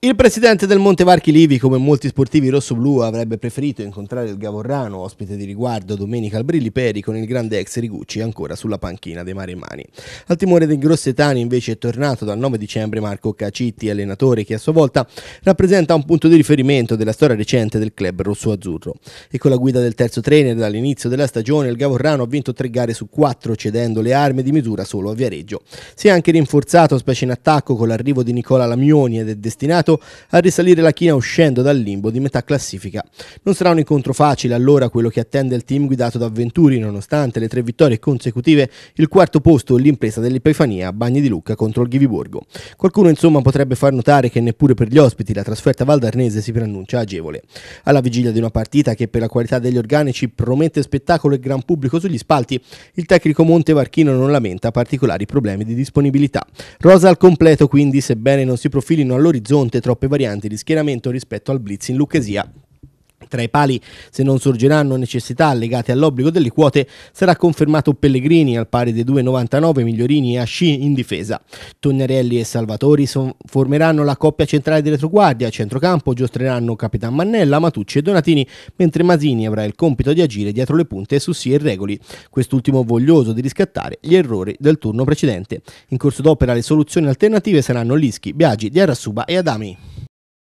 Il presidente del Montevarchi Livi, come molti sportivi rossoblù, avrebbe preferito incontrare il Gavorrano, ospite di riguardo domenica al peri con il grande ex Rigucci ancora sulla panchina dei Maremani. Al timore dei grossetani invece è tornato dal 9 dicembre Marco Cacitti, allenatore che a sua volta rappresenta un punto di riferimento della storia recente del club rosso-azzurro. E con la guida del terzo trainer dall'inizio della stagione il Gavorrano ha vinto tre gare su quattro cedendo le armi di misura solo a Viareggio. Si è anche rinforzato, specie in attacco, con l'arrivo di Nicola Lamioni ed è destinato impegnato a risalire la china uscendo dal limbo di metà classifica. Non sarà un incontro facile allora quello che attende il team guidato da Venturi, nonostante le tre vittorie consecutive, il quarto posto e l'impresa dell'Epifania a Bagni di Lucca contro il Ghiviborgo. Qualcuno insomma potrebbe far notare che neppure per gli ospiti la trasferta valdarnese si preannuncia agevole. Alla vigilia di una partita che per la qualità degli organici promette spettacolo e gran pubblico sugli spalti, il tecnico Monte Varchino non lamenta particolari problemi di disponibilità. Rosa al completo quindi, sebbene non si profilino all'orizzonte troppe varianti di schieramento rispetto al blitz in Lucchesia tra i pali, se non sorgeranno necessità legate all'obbligo delle quote, sarà confermato Pellegrini al pari dei 2,99, Migliorini e Asci in difesa. Tognarelli e Salvatori son- formeranno la coppia centrale di retroguardia, a centrocampo giostreranno Capitan Mannella, Matucci e Donatini, mentre Masini avrà il compito di agire dietro le punte su sì e regoli, quest'ultimo voglioso di riscattare gli errori del turno precedente. In corso d'opera le soluzioni alternative saranno Lischi, Biagi, Diarrasuba e Adami.